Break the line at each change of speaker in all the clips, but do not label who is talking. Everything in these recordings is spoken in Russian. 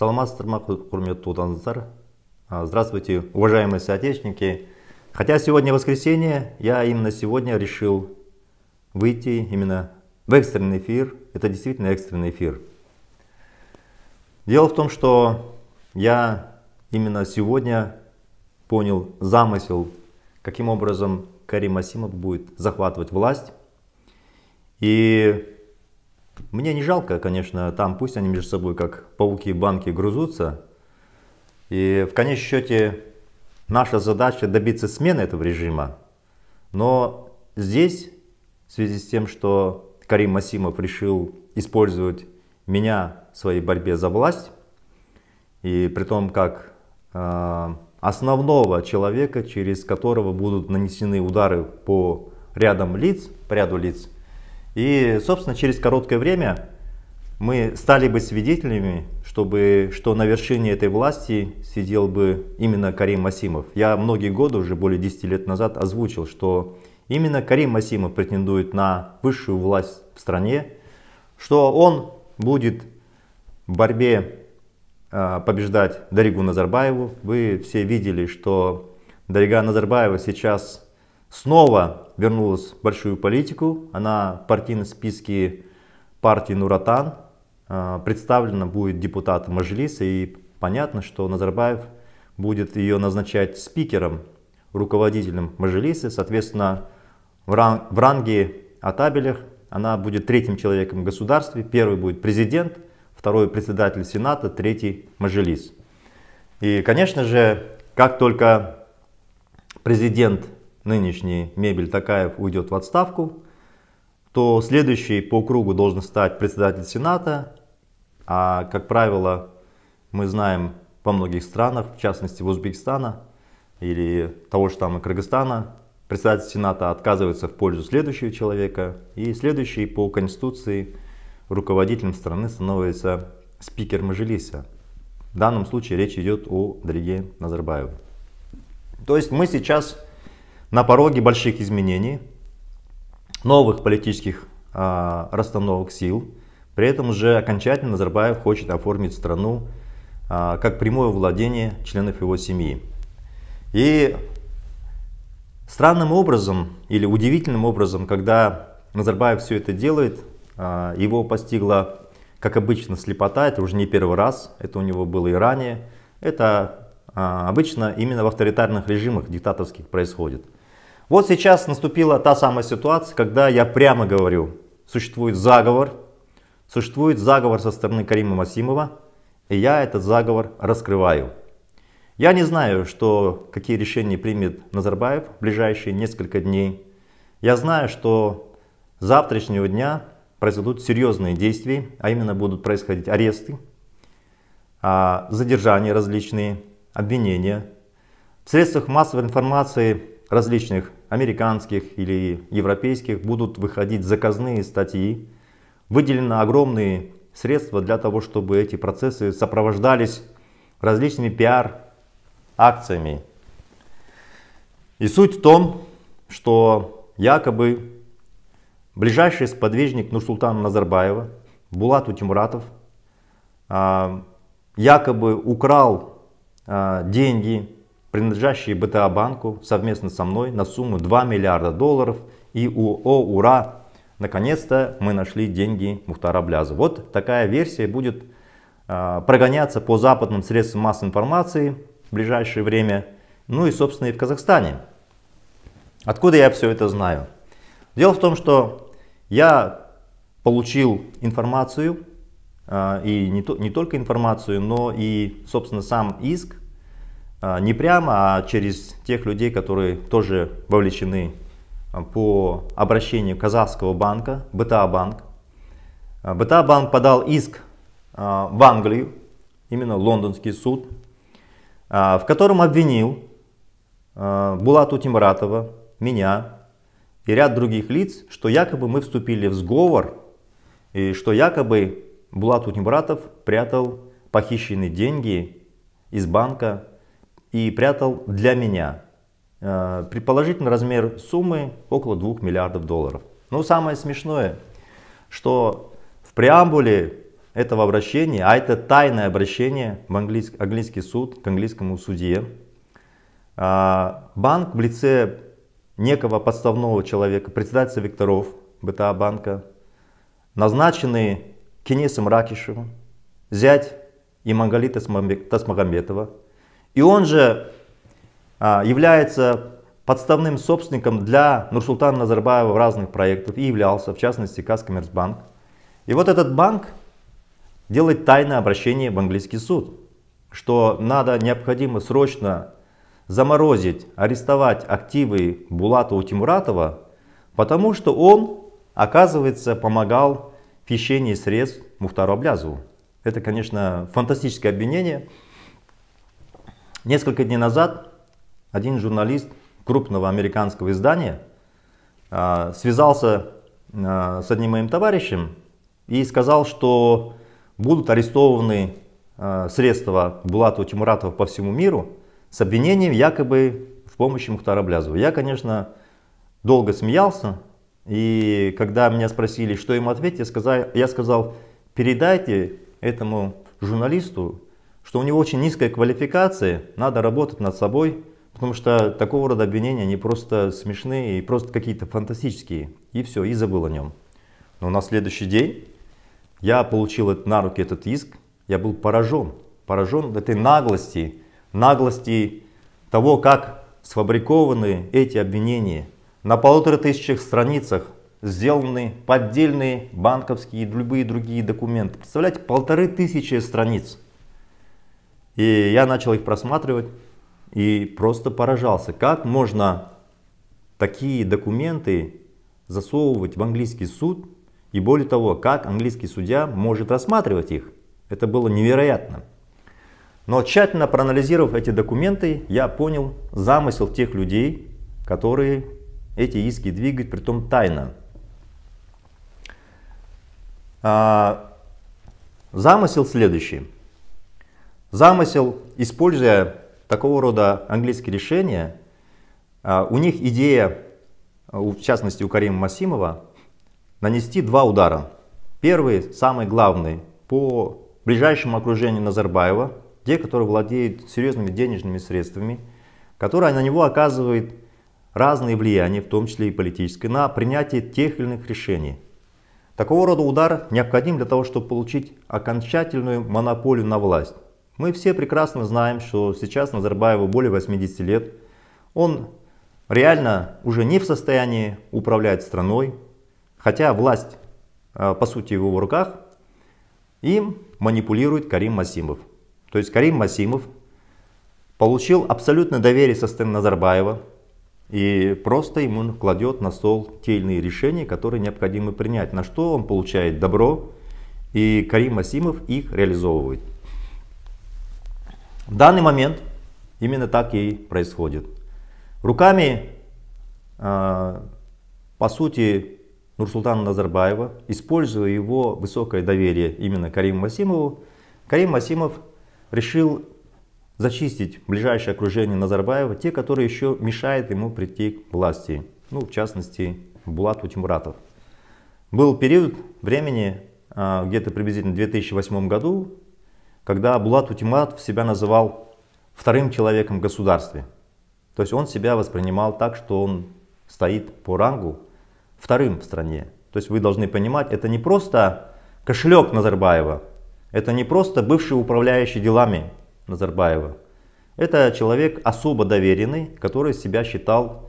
Саламатсыздар құрметті отандастар. А, здравствуйте, уважаемые соотечественники. Хотя сегодня воскресенье, я именно сегодня решил выйти именно в экстренный эфир. Это действительно экстренный эфир. Дело в том, что я именно сегодня понял замысел, каким образом Карим Асимов будет захватывать власть. И мне не жалко, конечно, там пусть они между собой как пауки банки грузутся. И в конечном счете наша задача добиться смены этого режима. Но здесь, в связи с тем, что Карим Масимов решил использовать меня в своей борьбе за власть, и при том, как э, основного человека, через которого будут нанесены удары по рядам лиц, по ряду лиц, и, собственно, через короткое время мы стали бы свидетелями, чтобы, что на вершине этой власти сидел бы именно Карим Масимов. Я многие годы, уже более 10 лет назад, озвучил, что именно Карим Масимов претендует на высшую власть в стране, что он будет в борьбе а, побеждать Даригу Назарбаеву. Вы все видели, что Дарига Назарбаева сейчас снова вернулась в большую политику. Она в партийном списке партии Нуратан а, представлена будет депутатом Мажилиса. И понятно, что Назарбаев будет ее назначать спикером, руководителем Мажилиса. Соответственно, в, ран, в ранге Атабелях она будет третьим человеком в государстве. Первый будет президент, второй председатель Сената, третий Мажилис. И, конечно же, как только президент нынешний Мебель Такаев уйдет в отставку, то следующий по кругу должен стать председатель Сената, а, как правило, мы знаем во многих странах, в частности в Узбекистана или того же там и Кыргызстана, председатель Сената отказывается в пользу следующего человека, и следующий по Конституции руководителем страны становится спикер Мажилиса. В данном случае речь идет о Дариге Назарбаеву. То есть мы сейчас на пороге больших изменений, новых политических э, расстановок сил. При этом уже окончательно Назарбаев хочет оформить страну э, как прямое владение членов его семьи. И странным образом или удивительным образом, когда Назарбаев все это делает, э, его постигла, как обычно, слепота. Это уже не первый раз, это у него было и ранее. Это э, обычно именно в авторитарных режимах диктаторских происходит. Вот сейчас наступила та самая ситуация, когда я прямо говорю, существует заговор, существует заговор со стороны Карима Масимова, и я этот заговор раскрываю. Я не знаю, что, какие решения примет Назарбаев в ближайшие несколько дней. Я знаю, что с завтрашнего дня произойдут серьезные действия, а именно будут происходить аресты, а, задержания различные, обвинения. В средствах массовой информации различных американских или европейских будут выходить заказные статьи. Выделены огромные средства для того, чтобы эти процессы сопровождались различными пиар-акциями. И суть в том, что якобы ближайший сподвижник Нурсултана Назарбаева, Булат Утимуратов, а, якобы украл а, деньги принадлежащие БТА банку совместно со мной на сумму 2 миллиарда долларов. И у, о, ура, наконец-то мы нашли деньги Мухтара Бляза. Вот такая версия будет э, прогоняться по западным средствам массовой информации в ближайшее время. Ну и, собственно, и в Казахстане. Откуда я все это знаю? Дело в том, что я получил информацию, э, и не, то, не только информацию, но и, собственно, сам иск а, не прямо, а через тех людей, которые тоже вовлечены а, по обращению казахского банка, БТА-банк. А, БТА-банк подал иск в Англию, именно лондонский суд, в котором обвинил Булату Тимратова, меня и ряд других лиц, что якобы мы вступили в сговор, и что якобы Булат Утимбратов прятал похищенные деньги из банка и прятал для меня. Э, Предположительно размер суммы около 2 миллиардов долларов. Но самое смешное, что в преамбуле этого обращения, а это тайное обращение в английский, английский суд к английскому судье, э, банк в лице некого подставного человека, председателя Викторов БТА банка, назначенный Кенесом Ракишевым, зять и Мангалита Тасмагамбетова, и он же а, является подставным собственником для Нурсултана Назарбаева в разных проектах и являлся, в частности, Казкоммерцбанк. И вот этот банк делает тайное обращение в английский суд, что надо необходимо срочно заморозить, арестовать активы Булата Утимуратова, потому что он, оказывается, помогал в хищении средств Мухтару Аблязову. Это, конечно, фантастическое обвинение. Несколько дней назад один журналист крупного американского издания а, связался а, с одним моим товарищем и сказал, что будут арестованы а, средства Булатова Тимуратова по всему миру с обвинением якобы в помощи Мухтара Блязова. Я, конечно, долго смеялся, и когда меня спросили, что ему ответить, я сказал, я сказал передайте этому журналисту, что у него очень низкая квалификация, надо работать над собой, потому что такого рода обвинения, они просто смешные и просто какие-то фантастические. И все, и забыл о нем. Но на следующий день я получил на руки этот иск, я был поражен, поражен этой наглости, наглости того, как сфабрикованы эти обвинения. На полутора тысячах страницах сделаны поддельные банковские и любые другие документы. Представляете, полторы тысячи страниц. И я начал их просматривать и просто поражался, как можно такие документы засовывать в английский суд и более того, как английский судья может рассматривать их. Это было невероятно. Но тщательно проанализировав эти документы, я понял замысел тех людей, которые эти иски двигают, притом тайно. А, замысел следующий. Замысел, используя такого рода английские решения, а, у них идея, а, в частности у Карима Масимова, нанести два удара. Первый, самый главный, по ближайшему окружению Назарбаева, те, которые владеют серьезными денежными средствами, которые на него оказывают разные влияния, в том числе и политические, на принятие тех или иных решений. Такого рода удар необходим для того, чтобы получить окончательную монополию на власть. Мы все прекрасно знаем, что сейчас Назарбаеву более 80 лет. Он реально уже не в состоянии управлять страной, хотя власть, э, по сути, его в руках, им манипулирует Карим Масимов. То есть Карим Масимов получил абсолютное доверие со стороны Назарбаева и просто ему кладет на стол те или иные решения, которые необходимо принять, на что он получает добро, и Карим Масимов их реализовывает. В данный момент именно так и происходит. Руками, э, по сути, Нурсултана Назарбаева, используя его высокое доверие именно Кариму Масимову, Карим Масимов решил зачистить ближайшее окружение Назарбаева, те, которые еще мешают ему прийти к власти, ну, в частности, Булату Тимуратов. Был период времени, э, где-то приблизительно в 2008 году, когда Булат Утиматов себя называл вторым человеком в государстве. То есть он себя воспринимал так, что он стоит по рангу вторым в стране. То есть вы должны понимать, это не просто кошелек Назарбаева, это не просто бывший управляющий делами Назарбаева. Это человек особо доверенный, который себя считал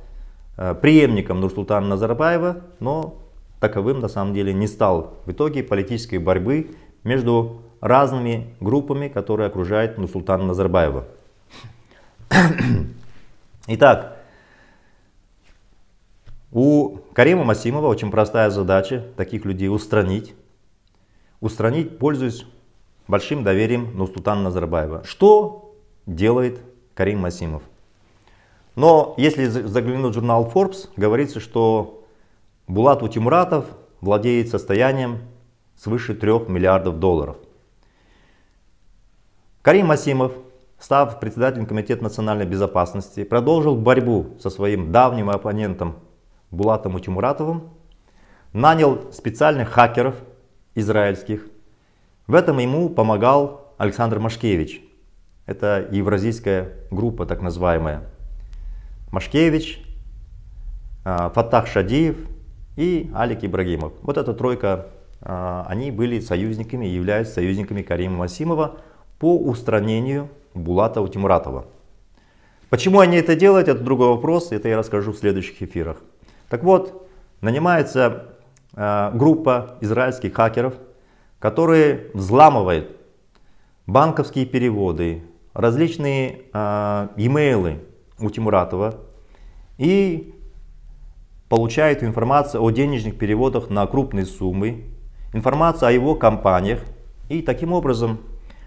э, преемником Нурсултана Назарбаева, но таковым на самом деле не стал в итоге политической борьбы между разными группами, которые окружают Нурсултана Назарбаева. Итак, у Карима Масимова очень простая задача таких людей устранить. Устранить, пользуясь большим доверием Нурсултана Назарбаева. Что делает Карим Масимов? Но если заглянуть в журнал Forbes, говорится, что Булат Утимуратов владеет состоянием свыше 3 миллиардов долларов – Карим Масимов, став председателем Комитета национальной безопасности, продолжил борьбу со своим давним оппонентом Булатом Утимуратовым, нанял специальных хакеров израильских. В этом ему помогал Александр Машкевич. Это евразийская группа, так называемая. Машкевич, а, Фатах Шадиев и Алик Ибрагимов. Вот эта тройка, а, они были союзниками являются союзниками Карима Масимова, по устранению Булата Утимуратова. Почему они это делают, это другой вопрос, это я расскажу в следующих эфирах. Так вот, нанимается э, группа израильских хакеров, которые взламывают банковские переводы, различные э, имейлы у Тимуратова и получают информацию о денежных переводах на крупные суммы, информацию о его компаниях и таким образом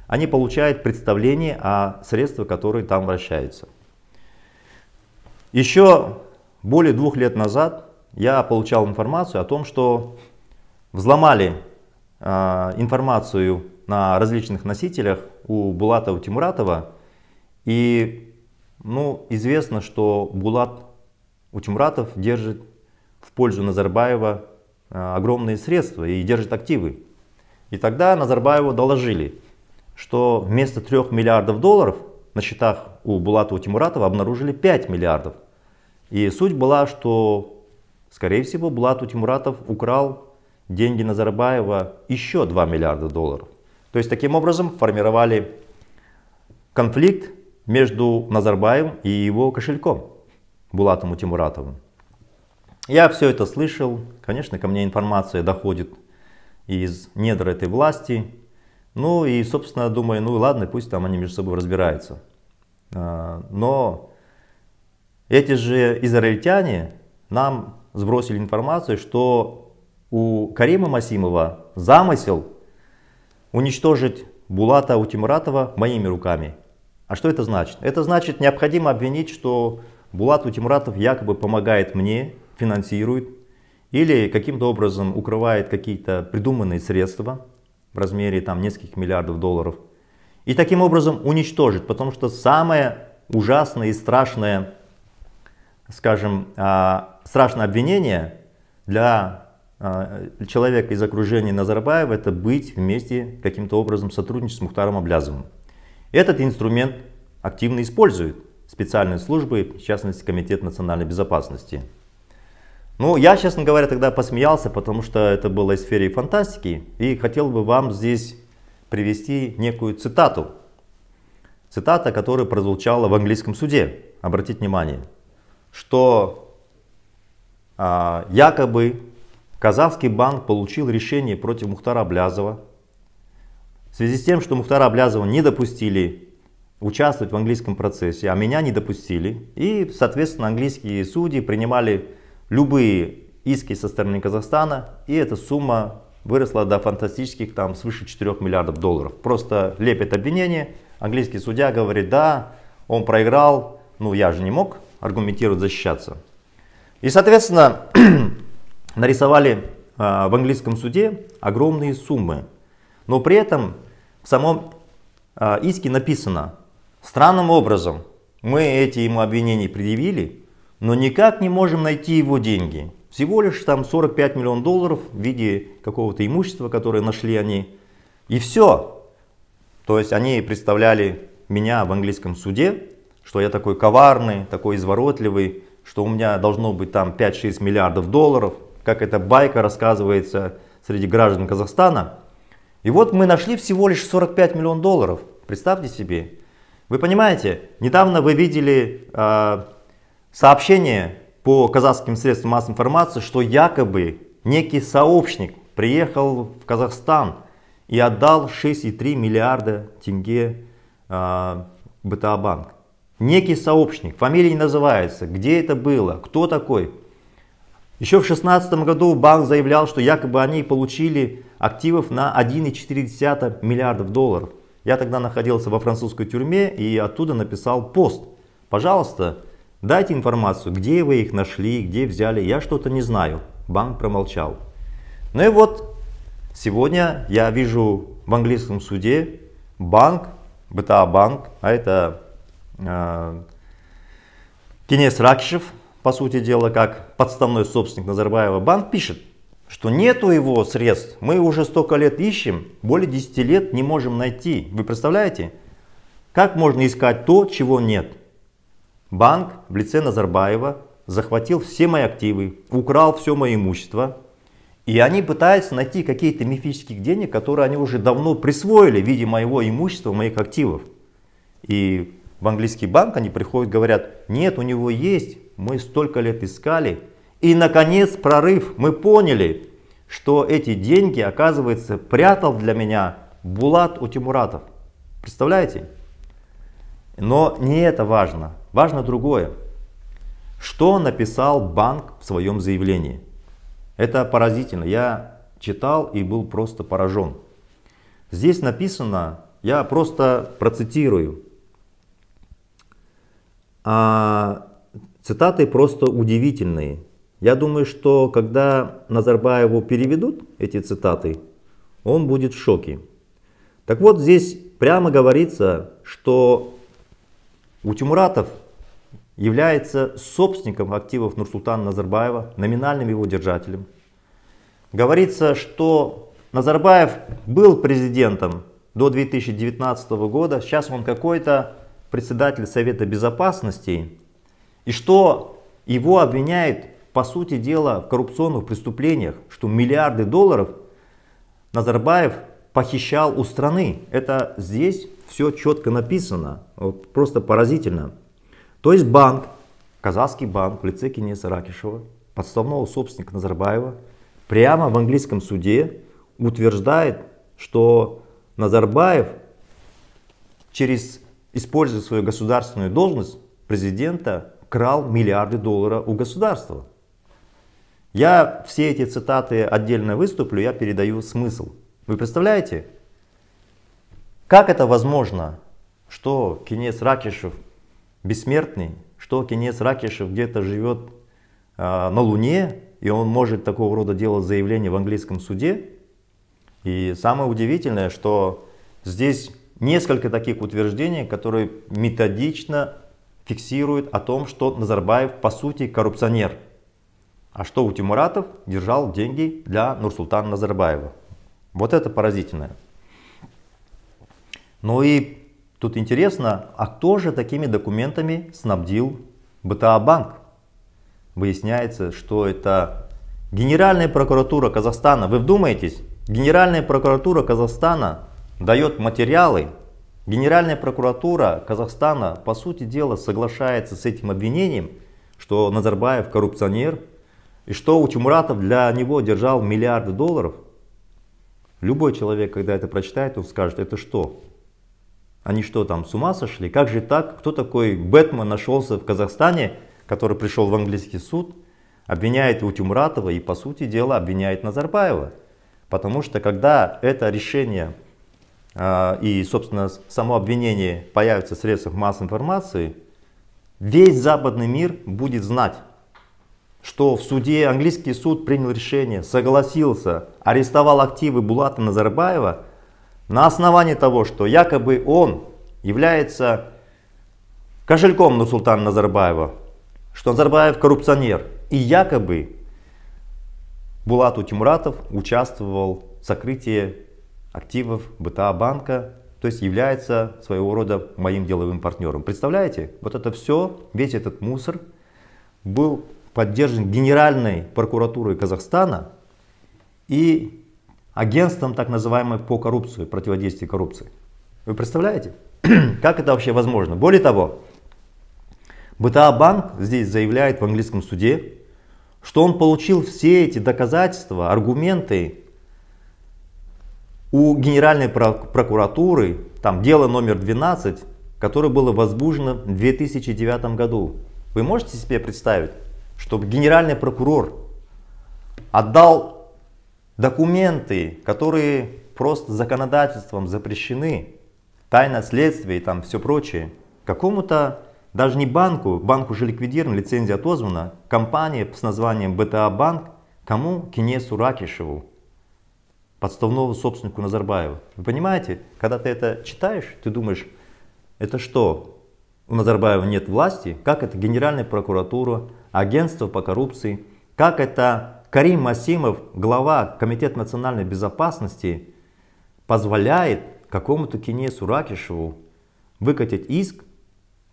они получают представление о средствах, которые там вращаются. Еще более двух лет назад я получал информацию о том, что взломали э, информацию на различных носителях у Булатова Тимуратова. И ну, известно, что Булат Утимуратов держит в пользу Назарбаева э, огромные средства и держит активы. И тогда Назарбаеву доложили – что вместо 3 миллиардов долларов на счетах у Булатова Тимуратова обнаружили 5 миллиардов. И суть была, что, скорее всего, Булату Тимуратов украл деньги Назарбаева еще 2 миллиарда долларов. То есть таким образом формировали конфликт между Назарбаевым и его кошельком Булатом Тимуратовым. Я все это слышал, конечно, ко мне информация доходит из недр этой власти, ну и, собственно, думаю, ну ладно, пусть там они между собой разбираются. А, но эти же израильтяне нам сбросили информацию, что у Карима Масимова замысел уничтожить Булата Утимуратова моими руками. А что это значит? Это значит, необходимо обвинить, что Булат Утимуратов якобы помогает мне, финансирует или каким-то образом укрывает какие-то придуманные средства – в размере там нескольких миллиардов долларов. И таким образом уничтожить, потому что самое ужасное и страшное, скажем, а, страшное обвинение для а, человека из окружения Назарбаева это быть вместе каким-то образом сотрудничать с Мухтаром Аблязовым. Этот инструмент активно используют специальные службы, в частности Комитет национальной безопасности. Ну, я, честно говоря, тогда посмеялся, потому что это было из сферы фантастики. И хотел бы вам здесь привести некую цитату. Цитата, которая прозвучала в английском суде. Обратите внимание, что а, якобы Казахский банк получил решение против Мухтара Блязова в связи с тем, что Мухтара Блязова не допустили участвовать в английском процессе, а меня не допустили. И, соответственно, английские судьи принимали любые иски со стороны Казахстана, и эта сумма выросла до фантастических там свыше 4 миллиардов долларов. Просто лепят обвинение, английский судья говорит, да, он проиграл, ну я же не мог аргументировать, защищаться. И соответственно нарисовали э, в английском суде огромные суммы, но при этом в самом э, иске написано, странным образом мы эти ему обвинения предъявили, но никак не можем найти его деньги. Всего лишь там 45 миллионов долларов в виде какого-то имущества, которое нашли они. И все. То есть они представляли меня в английском суде, что я такой коварный, такой изворотливый, что у меня должно быть там 5-6 миллиардов долларов, как эта байка рассказывается среди граждан Казахстана. И вот мы нашли всего лишь 45 миллионов долларов. Представьте себе. Вы понимаете, недавно вы видели а, сообщение по казахским средствам массовой информации, что якобы некий сообщник приехал в Казахстан и отдал 6,3 миллиарда тенге э, а, БТА-банк. Некий сообщник, фамилия не называется, где это было, кто такой. Еще в 2016 году банк заявлял, что якобы они получили активов на 1,4 миллиардов долларов. Я тогда находился во французской тюрьме и оттуда написал пост. Пожалуйста, Дайте информацию, где вы их нашли, где взяли, я что-то не знаю. Банк промолчал. Ну и вот сегодня я вижу в английском суде банк, БТА банк, а это э, Кенес Ракшев, по сути дела, как подставной собственник Назарбаева, банк пишет, что нету его средств, мы уже столько лет ищем, более 10 лет не можем найти. Вы представляете, как можно искать то, чего нет? Банк в лице Назарбаева захватил все мои активы, украл все мое имущество. И они пытаются найти какие-то мифические деньги, которые они уже давно присвоили в виде моего имущества, моих активов. И в английский банк они приходят, говорят, нет, у него есть, мы столько лет искали. И наконец прорыв, мы поняли, что эти деньги, оказывается, прятал для меня Булат Утимуратов. Представляете? Но не это важно. Важно другое. Что написал банк в своем заявлении? Это поразительно. Я читал и был просто поражен. Здесь написано, я просто процитирую. А, цитаты просто удивительные. Я думаю, что когда Назарбаеву переведут эти цитаты, он будет в шоке. Так вот, здесь прямо говорится, что у Тимуратов является собственником активов Нурсултана Назарбаева, номинальным его держателем. Говорится, что Назарбаев был президентом до 2019 года, сейчас он какой-то председатель Совета Безопасности, и что его обвиняют, по сути дела, в коррупционных преступлениях, что миллиарды долларов Назарбаев похищал у страны. Это здесь все четко написано, просто поразительно. То есть банк, казахский банк в лице Кенеса Ракишева, подставного собственника Назарбаева, прямо в английском суде утверждает, что Назарбаев через используя свою государственную должность президента, крал миллиарды долларов у государства. Я все эти цитаты отдельно выступлю, я передаю смысл. Вы представляете, как это возможно, что Кенес Ракишев бессмертный, что Кенес Ракишев где-то живет а, на Луне, и он может такого рода делать заявление в английском суде. И самое удивительное, что здесь несколько таких утверждений, которые методично фиксируют о том, что Назарбаев по сути коррупционер. А что у Тимуратов держал деньги для Нурсултана Назарбаева. Вот это поразительное. Ну и Тут интересно, а кто же такими документами снабдил БТА Банк? Выясняется, что это Генеральная прокуратура Казахстана. Вы вдумаетесь, Генеральная прокуратура Казахстана дает материалы. Генеральная прокуратура Казахстана, по сути дела, соглашается с этим обвинением, что Назарбаев коррупционер, и что Учумуратов для него держал миллиарды долларов. Любой человек, когда это прочитает, он скажет, это что? Они что там, с ума сошли? Как же так? Кто такой Бэтмен нашелся в Казахстане, который пришел в английский суд, обвиняет Утюмратова и, по сути дела, обвиняет Назарбаева? Потому что когда это решение э, и, собственно, само обвинение появится в средствах массовой информации, весь западный мир будет знать, что в суде английский суд принял решение, согласился, арестовал активы Булата Назарбаева – на основании того, что якобы он является кошельком Нурсултана Назарбаева, что Назарбаев коррупционер. И якобы Булат Утимуратов участвовал в сокрытии активов БТА банка, то есть является своего рода моим деловым партнером. Представляете, вот это все, весь этот мусор был поддержан Генеральной прокуратурой Казахстана и агентством так называемой по коррупции, противодействию коррупции. Вы представляете, как это вообще возможно? Более того, БТА Банк здесь заявляет в английском суде, что он получил все эти доказательства, аргументы у Генеральной прокуратуры, там дело номер 12, которое было возбуждено в 2009 году. Вы можете себе представить, что генеральный прокурор отдал документы, которые просто законодательством запрещены, тайна следствия и там все прочее, какому-то даже не банку, банк уже ликвидирован, лицензия отозвана, компания с названием БТА Банк, кому? Кинесу Ракишеву, подставного собственнику Назарбаева. Вы понимаете, когда ты это читаешь, ты думаешь, это что, у Назарбаева нет власти? Как это Генеральная прокуратура, агентство по коррупции? Как это Карим Масимов, глава Комитета национальной безопасности, позволяет какому-то Кинесу Ракишеву выкатить иск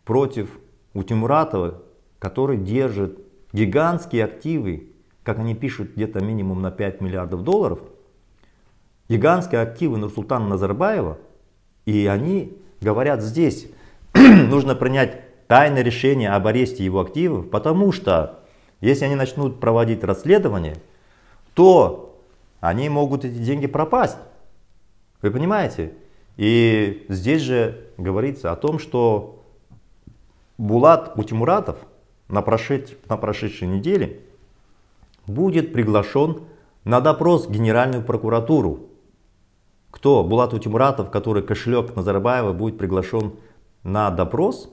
против Утимуратова, который держит гигантские активы, как они пишут, где-то минимум на 5 миллиардов долларов, гигантские активы Нурсултана Назарбаева, и они говорят здесь, нужно принять тайное решение об аресте его активов, потому что если они начнут проводить расследование, то они могут эти деньги пропасть. Вы понимаете? И здесь же говорится о том, что Булат Утимуратов на, прошед... на прошедшей неделе будет приглашен на допрос в Генеральную прокуратуру. Кто? Булат Утимуратов, который кошелек Назарбаева, будет приглашен на допрос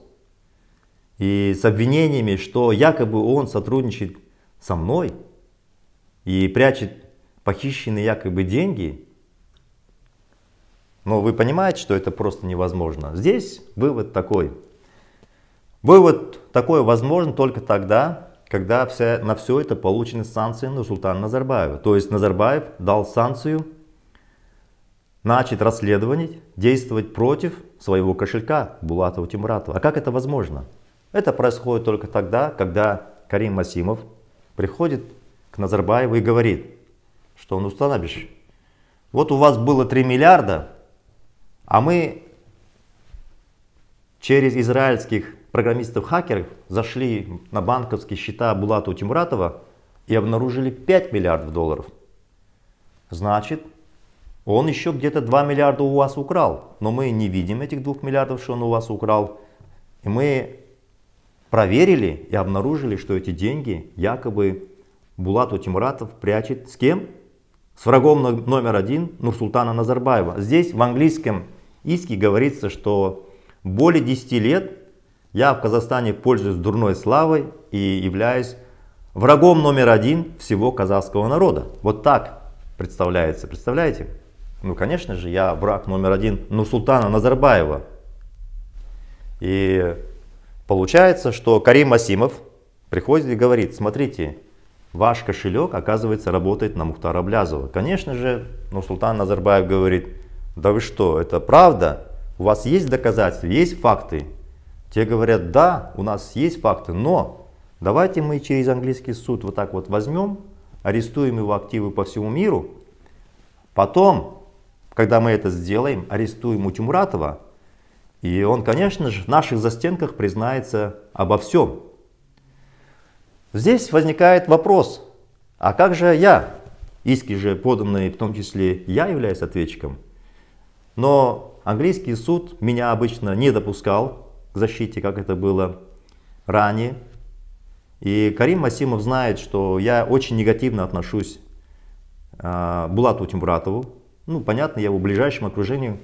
и с обвинениями, что якобы он сотрудничает со мной и прячет похищенные якобы деньги. Но вы понимаете, что это просто невозможно. Здесь вывод такой. Вывод такой возможен только тогда, когда вся, на все это получены санкции на Нурсултана Назарбаева. То есть Назарбаев дал санкцию начать расследование, действовать против своего кошелька Булатова Тимуратова. А как это возможно? Это происходит только тогда, когда Карим Масимов приходит к Назарбаеву и говорит, что он установишь. Вот у вас было 3 миллиарда, а мы через израильских программистов-хакеров зашли на банковские счета Булата Утимуратова и обнаружили 5 миллиардов долларов. Значит, он еще где-то 2 миллиарда у вас украл, но мы не видим этих 2 миллиардов, что он у вас украл. И мы проверили и обнаружили, что эти деньги якобы Булат Утимуратов прячет с кем? С врагом номер один Нурсултана Назарбаева. Здесь в английском иске говорится, что более 10 лет я в Казахстане пользуюсь дурной славой и являюсь врагом номер один всего казахского народа. Вот так представляется, представляете? Ну, конечно же, я враг номер один Нурсултана Назарбаева. И Получается, что Карим Асимов приходит и говорит, смотрите, ваш кошелек, оказывается, работает на Мухтара Блязова. Конечно же, но ну, Султан Назарбаев говорит, да вы что, это правда? У вас есть доказательства, есть факты? Те говорят, да, у нас есть факты, но давайте мы через английский суд вот так вот возьмем, арестуем его активы по всему миру, потом, когда мы это сделаем, арестуем у Тимуратова, и он, конечно же, в наших застенках признается обо всем. Здесь возникает вопрос, а как же я? Иски же поданные, в том числе я являюсь ответчиком. Но английский суд меня обычно не допускал к защите, как это было ранее. И Карим Масимов знает, что я очень негативно отношусь а, Булату Тимбратову. Ну, понятно, я его ближайшим окружением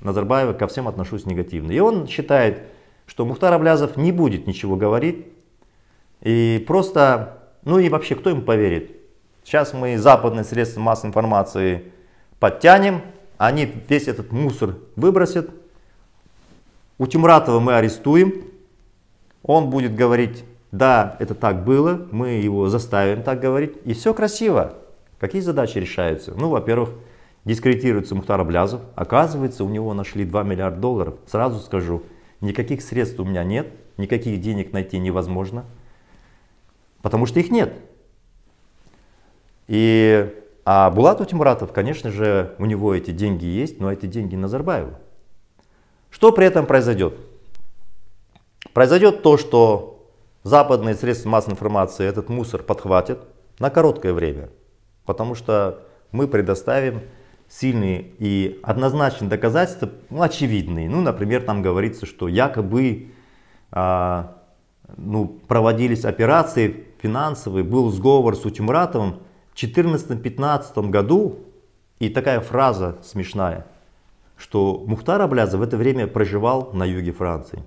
Назарбаева ко всем отношусь негативно. И он считает, что Мухтар Аблязов не будет ничего говорить. И просто, ну и вообще, кто им поверит? Сейчас мы западные средства массовой информации подтянем, они весь этот мусор выбросят. У Тимратова мы арестуем, он будет говорить, да, это так было, мы его заставим так говорить, и все красиво. Какие задачи решаются? Ну, во-первых, дискредитируется Мухтар Блязов, Оказывается, у него нашли 2 миллиарда долларов. Сразу скажу, никаких средств у меня нет, никаких денег найти невозможно, потому что их нет. И, а Булату Тимуратов, конечно же, у него эти деньги есть, но эти деньги Назарбаеву. Что при этом произойдет? Произойдет то, что западные средства массовой информации этот мусор подхватят на короткое время, потому что мы предоставим сильные и однозначные доказательства, ну, очевидные. Ну, например, там говорится, что якобы а, ну, проводились операции финансовые, был сговор с Утимратовым в 2014-2015 году, и такая фраза смешная, что Мухтар Аблязов в это время проживал на юге Франции.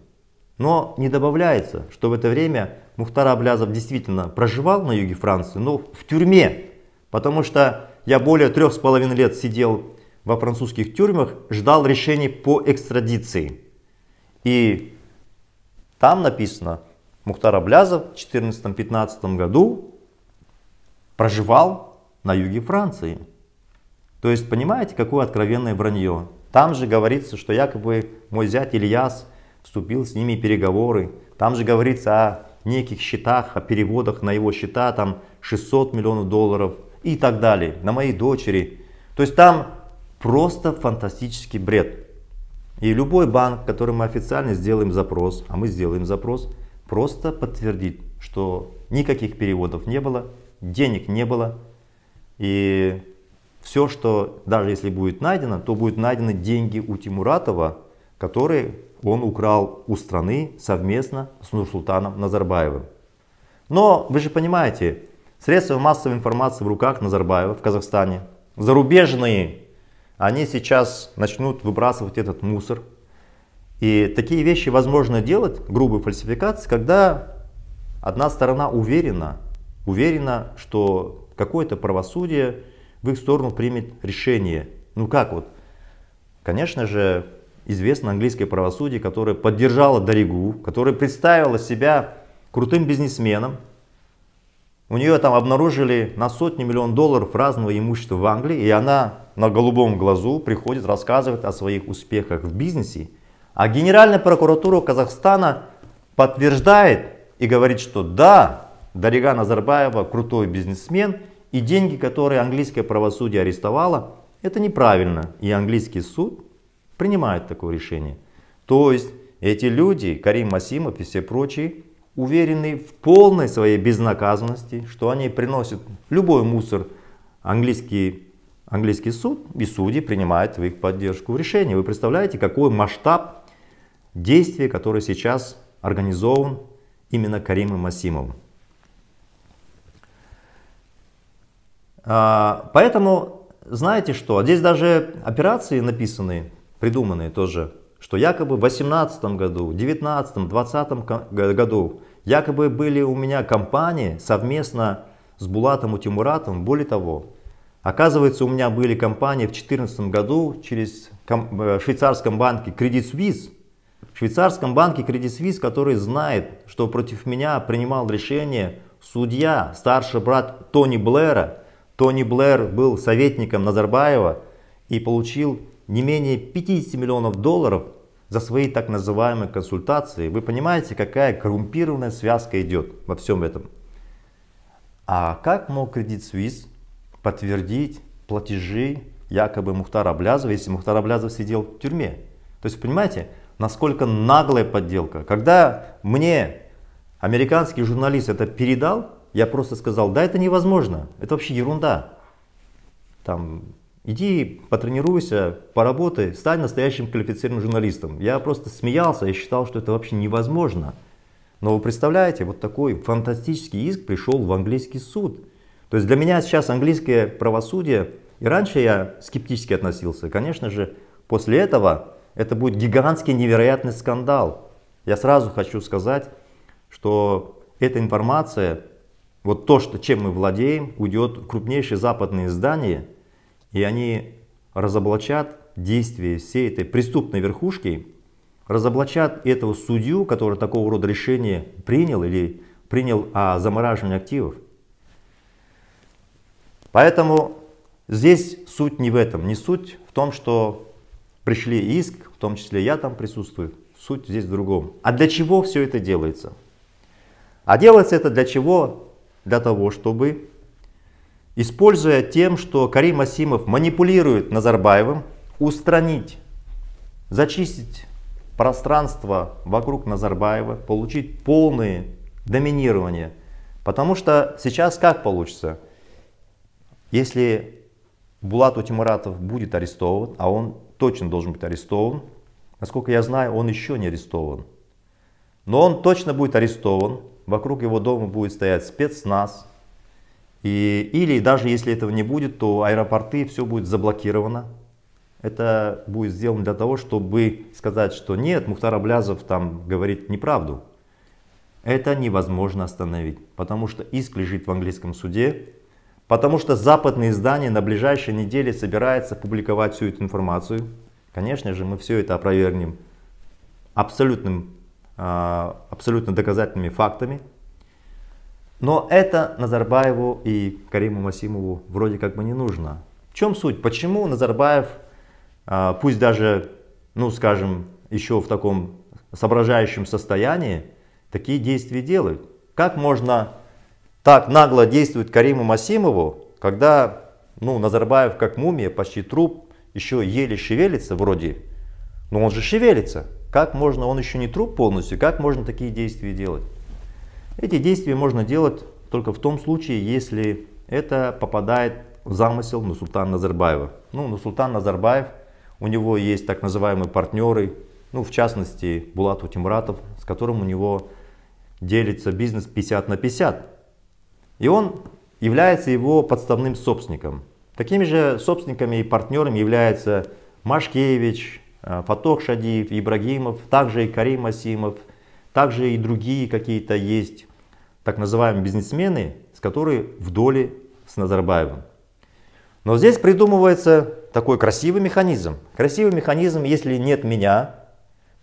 Но не добавляется, что в это время Мухтар Аблязов действительно проживал на юге Франции, но в тюрьме, потому что я более трех с половиной лет сидел во французских тюрьмах, ждал решений по экстрадиции. И там написано, Мухтар Аблязов в 14-15 году проживал на юге Франции. То есть, понимаете, какое откровенное вранье. Там же говорится, что якобы мой зять Ильяс вступил с ними переговоры. Там же говорится о неких счетах, о переводах на его счета, там 600 миллионов долларов – и так далее, на моей дочери. То есть там просто фантастический бред. И любой банк, который мы официально сделаем запрос, а мы сделаем запрос, просто подтвердит, что никаких переводов не было, денег не было. И все, что даже если будет найдено, то будут найдены деньги у Тимуратова, которые он украл у страны совместно с Нурсултаном Назарбаевым. Но вы же понимаете, Средства массовой информации в руках Назарбаева в Казахстане, зарубежные, они сейчас начнут выбрасывать этот мусор. И такие вещи возможно делать, грубые фальсификации, когда одна сторона уверена, уверена, что какое-то правосудие в их сторону примет решение. Ну как вот? Конечно же, известно английское правосудие, которое поддержало Даригу, которое представило себя крутым бизнесменом, у нее там обнаружили на сотни миллион долларов разного имущества в Англии, и она на голубом глазу приходит рассказывать о своих успехах в бизнесе. А Генеральная прокуратура Казахстана подтверждает и говорит, что да, Дарига Назарбаева крутой бизнесмен, и деньги, которые английское правосудие арестовало, это неправильно. И английский суд принимает такое решение. То есть эти люди, Карим Масимов и все прочие, Уверенные в полной своей безнаказанности, что они приносят любой мусор английский, английский суд, и судьи принимают в их поддержку решение. Вы представляете, какой масштаб действий, который сейчас организован именно Каримом Масимовым. А, поэтому знаете что, а здесь даже операции написаны, придуманные тоже что якобы в 2018 году, 2019, 2020 году якобы были у меня компании совместно с Булатом Утимуратом. Более того, оказывается, у меня были компании в 2014 году через э, швейцарском банке Credit Suisse. В швейцарском банке Credit Suisse, который знает, что против меня принимал решение судья, старший брат Тони Блэра. Тони Блэр был советником Назарбаева и получил не менее 50 миллионов долларов за свои так называемые консультации. Вы понимаете, какая коррумпированная связка идет во всем этом. А как мог Кредит Suisse подтвердить платежи якобы Мухтара Блязова, если Мухтар Аблязов сидел в тюрьме? То есть, понимаете, насколько наглая подделка. Когда мне американский журналист это передал, я просто сказал, да, это невозможно, это вообще ерунда. Там Иди, потренируйся, поработай, стань настоящим квалифицированным журналистом. Я просто смеялся, я считал, что это вообще невозможно. Но вы представляете, вот такой фантастический иск пришел в английский суд. То есть для меня сейчас английское правосудие, и раньше я скептически относился, конечно же, после этого это будет гигантский невероятный скандал. Я сразу хочу сказать, что эта информация, вот то, что, чем мы владеем, уйдет в крупнейшие западные издания – и они разоблачат действия всей этой преступной верхушки, разоблачат этого судью, который такого рода решение принял или принял о замораживании активов. Поэтому здесь суть не в этом, не суть в том, что пришли иск, в том числе я там присутствую, суть здесь в другом. А для чего все это делается? А делается это для чего? Для того, чтобы используя тем, что Карим Асимов манипулирует Назарбаевым, устранить, зачистить пространство вокруг Назарбаева, получить полное доминирование. Потому что сейчас как получится? Если Булат Утимуратов будет арестован, а он точно должен быть арестован, насколько я знаю, он еще не арестован, но он точно будет арестован, вокруг его дома будет стоять спецназ, и, или даже если этого не будет, то аэропорты, все будет заблокировано. Это будет сделано для того, чтобы сказать, что нет, Мухтар Аблязов там говорит неправду. Это невозможно остановить, потому что иск лежит в английском суде, потому что западные издания на ближайшей неделе собираются публиковать всю эту информацию. Конечно же, мы все это опровергнем абсолютным, а, абсолютно доказательными фактами, но это Назарбаеву и Кариму Масимову вроде как бы не нужно. В чем суть? Почему Назарбаев, а, пусть даже, ну скажем, еще в таком соображающем состоянии, такие действия делают? Как можно так нагло действовать Кариму Масимову, когда ну, Назарбаев как мумия, почти труп, еще еле шевелится вроде, но ну, он же шевелится. Как можно, он еще не труп полностью, как можно такие действия делать? Эти действия можно делать только в том случае, если это попадает в замысел Нусултана Назарбаева. Ну, Нусултан Назарбаев, у него есть так называемые партнеры, ну, в частности, Булат Утимратов, с которым у него делится бизнес 50 на 50. И он является его подставным собственником. Такими же собственниками и партнерами являются Машкевич, э, Фатох Шадиев, Ибрагимов, также и Карим Асимов – также и другие какие-то есть так называемые бизнесмены, с которыми в доле с Назарбаевым. Но здесь придумывается такой красивый механизм. Красивый механизм, если нет меня.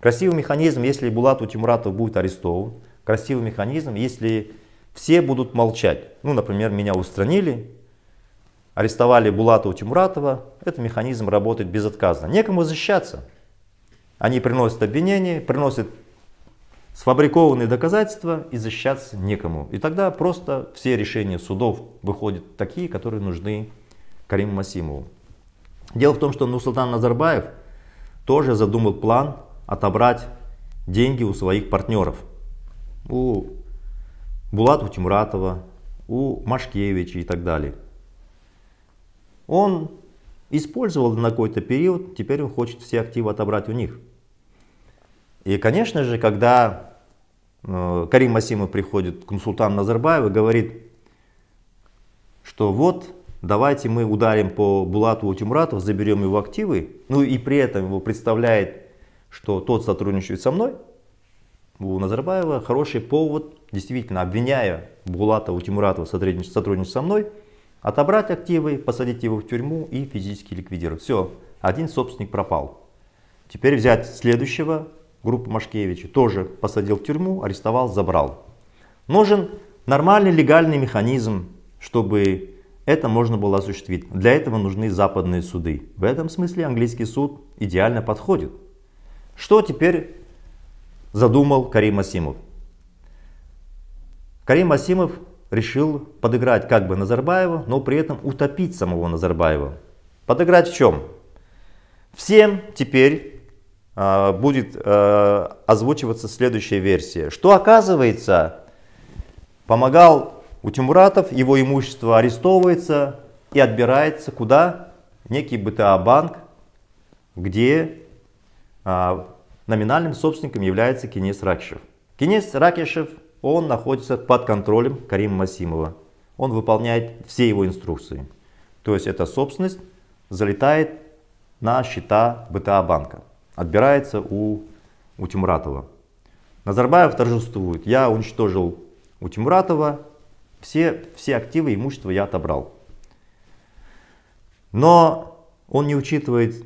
Красивый механизм, если Булат Утимуратов будет арестован. Красивый механизм, если все будут молчать. Ну, например, меня устранили, арестовали Булата Утимуратова. Этот механизм работает безотказно. Некому защищаться. Они приносят обвинения, приносят сфабрикованные доказательства и защищаться некому. И тогда просто все решения судов выходят такие, которые нужны Кариму Масимову. Дело в том, что Нурсултан Назарбаев тоже задумал план отобрать деньги у своих партнеров. У Булата Тимуратова, у Машкевича и так далее. Он использовал на какой-то период, теперь он хочет все активы отобрать у них. И, конечно же, когда Э, Карим Масимов приходит к Нусултану Назарбаеву и говорит, что вот давайте мы ударим по Булату Утимратов, заберем его активы, ну и при этом его представляет, что тот сотрудничает со мной, у Назарбаева хороший повод, действительно обвиняя Булата Утимуратова сотрудничать, сотрудничать со мной, отобрать активы, посадить его в тюрьму и физически ликвидировать. Все, один собственник пропал. Теперь взять следующего, группы Машкевича, тоже посадил в тюрьму, арестовал, забрал. Нужен нормальный легальный механизм, чтобы это можно было осуществить. Для этого нужны западные суды. В этом смысле английский суд идеально подходит. Что теперь задумал Карим Асимов? Карим Асимов решил подыграть как бы Назарбаева, но при этом утопить самого Назарбаева. Подыграть в чем? Всем теперь а, будет а, озвучиваться следующая версия, что оказывается помогал у Тимуратов, его имущество арестовывается и отбирается куда? Некий БТА-банк, где а, номинальным собственником является Кенес Ракишев. Кенес Ракишев, он находится под контролем Карима Масимова. Он выполняет все его инструкции. То есть эта собственность залетает на счета БТА банка отбирается у, у Тимуратова. Назарбаев торжествует. Я уничтожил у Тимуратова, все, все активы, и имущество я отобрал. Но он не учитывает,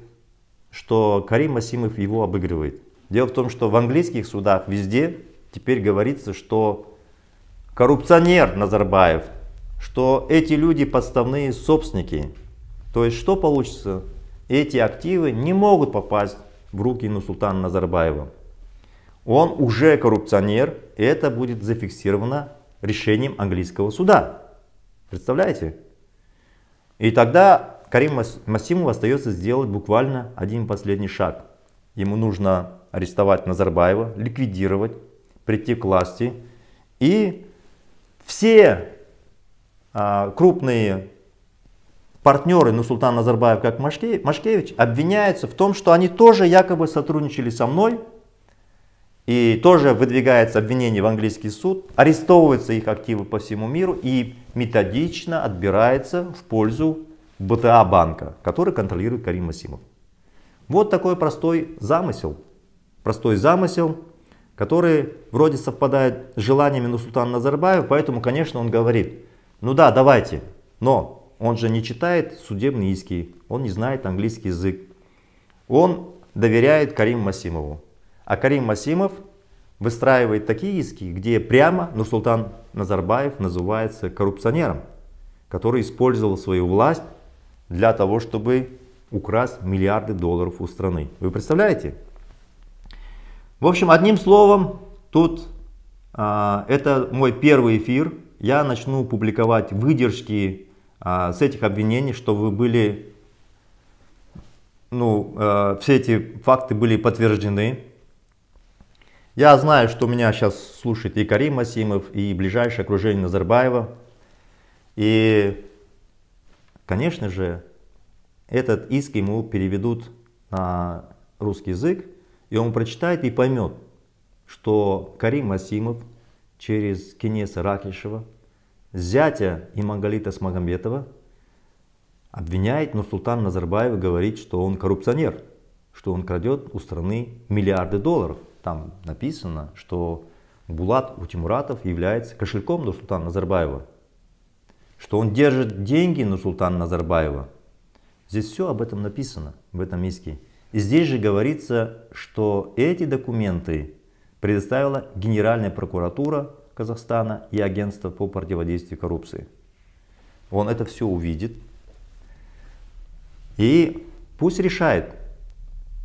что Карим Асимов его обыгрывает. Дело в том, что в английских судах везде теперь говорится, что коррупционер Назарбаев, что эти люди подставные собственники. То есть что получится? Эти активы не могут попасть в руки Нусултана Назарбаева. Он уже коррупционер, и это будет зафиксировано решением английского суда. Представляете? И тогда Карим Масимову остается сделать буквально один последний шаг. Ему нужно арестовать Назарбаева, ликвидировать, прийти к власти. И все а, крупные партнеры Нусултан Назарбаев как Машкевич обвиняются в том, что они тоже якобы сотрудничали со мной, и тоже выдвигается обвинение в английский суд, арестовываются их активы по всему миру и методично отбирается в пользу БТА банка, который контролирует Карим Масимов. Вот такой простой замысел. Простой замысел, который вроде совпадает с желаниями Нусултана Назарбаева, поэтому, конечно, он говорит, ну да, давайте, но он же не читает судебные иски, он не знает английский язык. Он доверяет Кариму Масимову. А Карим Масимов выстраивает такие иски, где прямо Нурсултан Назарбаев называется коррупционером, который использовал свою власть для того, чтобы украсть миллиарды долларов у страны. Вы представляете? В общем, одним словом, тут а, это мой первый эфир. Я начну публиковать выдержки а, с этих обвинений, что вы были, ну, э, все эти факты были подтверждены. Я знаю, что меня сейчас слушает и Карим Асимов, и ближайшее окружение Назарбаева. И, конечно же, этот иск ему переведут на русский язык, и он прочитает и поймет, что Карим Асимов через Кенеса Ракишева – зятя Имангалита Смагомбетова, обвиняет Нурсултан Назарбаев и говорит, что он коррупционер, что он крадет у страны миллиарды долларов. Там написано, что Булат Утимуратов является кошельком Нурсултана Назарбаева, что он держит деньги Нурсултана Назарбаева. Здесь все об этом написано, в этом иске. И здесь же говорится, что эти документы предоставила Генеральная прокуратура Казахстана и Агентство по противодействию коррупции. Он это все увидит и пусть решает.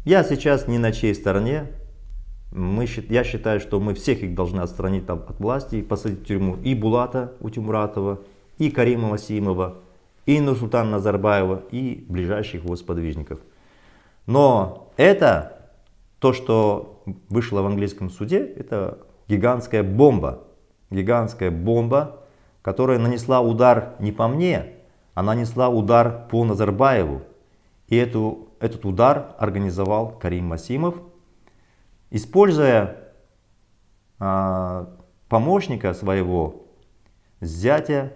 Я сейчас не на чьей стороне. Мы, я считаю, что мы всех их должны отстранить там, от власти и посадить в тюрьму. И Булата Утимуратова, и Карима Васимова, и Нурсултана Назарбаева, и ближайших его сподвижников. Но это, то, что вышло в английском суде, это гигантская бомба, гигантская бомба, которая нанесла удар не по мне, а нанесла удар по Назарбаеву. И эту, этот удар организовал Карим Масимов, используя а, помощника своего зятя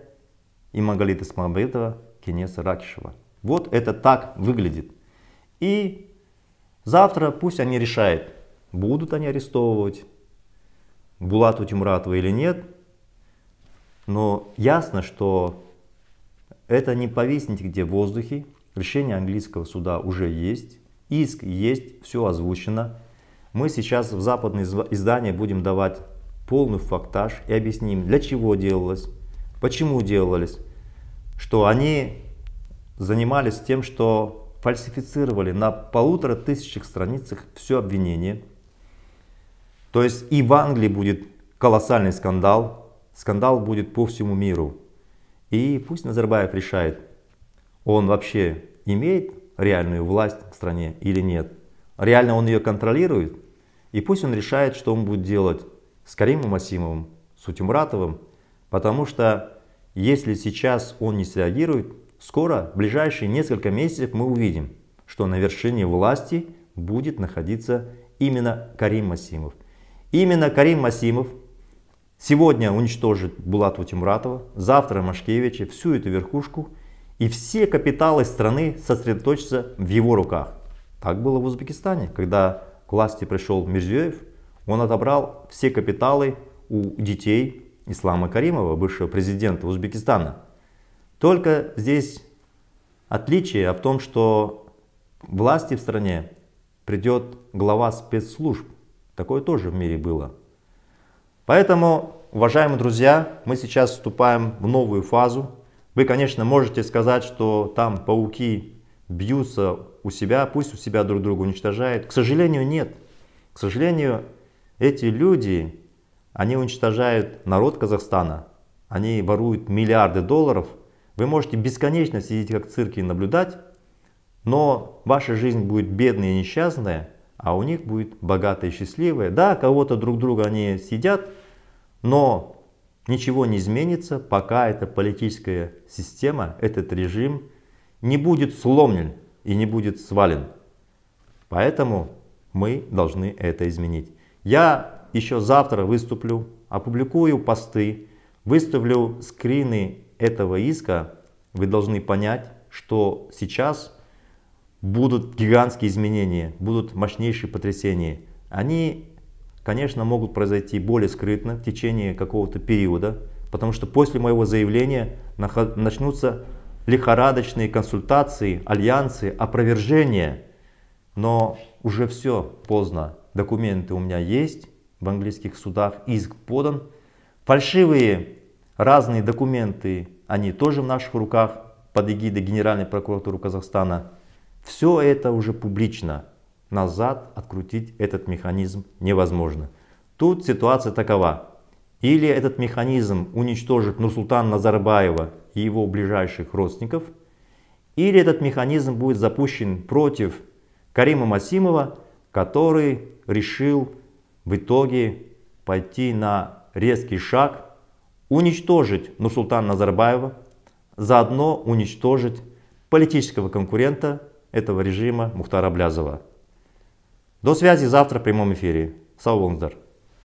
и Имагалита Смамбетова Кенеса Ракишева. Вот это так выглядит. И завтра пусть они решают, будут они арестовывать Булат Булату Тимуратова или нет, но ясно, что это не повиснет где в воздухе, решение английского суда уже есть, иск есть, все озвучено. Мы сейчас в западные издания будем давать полный фактаж и объясним, для чего делалось, почему делалось, что они занимались тем, что фальсифицировали на полутора тысячах страницах все обвинение – то есть и в Англии будет колоссальный скандал, скандал будет по всему миру. И пусть Назарбаев решает, он вообще имеет реальную власть в стране или нет. Реально он ее контролирует, и пусть он решает, что он будет делать с Каримом Асимовым, с Утимратовым, потому что если сейчас он не среагирует, скоро, в ближайшие несколько месяцев мы увидим, что на вершине власти будет находиться именно Карим Масимов. Именно Карим Масимов сегодня уничтожит Булатова Тимуратова, завтра Машкевича, всю эту верхушку, и все капиталы страны сосредоточатся в его руках. Так было в Узбекистане, когда к власти пришел Мирзиёев, он отобрал все капиталы у детей Ислама Каримова, бывшего президента Узбекистана. Только здесь отличие в том, что власти в стране придет глава спецслужб, Такое тоже в мире было. Поэтому, уважаемые друзья, мы сейчас вступаем в новую фазу. Вы, конечно, можете сказать, что там пауки бьются у себя, пусть у себя друг друга уничтожают. К сожалению, нет. К сожалению, эти люди, они уничтожают народ Казахстана, они воруют миллиарды долларов. Вы можете бесконечно сидеть как в цирке и наблюдать, но ваша жизнь будет бедная и несчастная, а у них будет богатые, счастливые. Да, кого-то друг друга они съедят, но ничего не изменится, пока эта политическая система, этот режим не будет сломлен и не будет свален. Поэтому мы должны это изменить. Я еще завтра выступлю, опубликую посты, выставлю скрины этого иска. Вы должны понять, что сейчас будут гигантские изменения, будут мощнейшие потрясения. Они, конечно, могут произойти более скрытно в течение какого-то периода, потому что после моего заявления начнутся лихорадочные консультации, альянсы, опровержения. Но уже все поздно. Документы у меня есть в английских судах, иск подан. Фальшивые разные документы, они тоже в наших руках под эгидой Генеральной прокуратуры Казахстана. Все это уже публично. Назад открутить этот механизм невозможно. Тут ситуация такова. Или этот механизм уничтожит Нурсултан Назарбаева и его ближайших родственников, или этот механизм будет запущен против Карима Масимова, который решил в итоге пойти на резкий шаг, уничтожить Нурсултана Назарбаева, заодно уничтожить политического конкурента этого режима Мухтара Блязова. До связи завтра в прямом эфире. Сау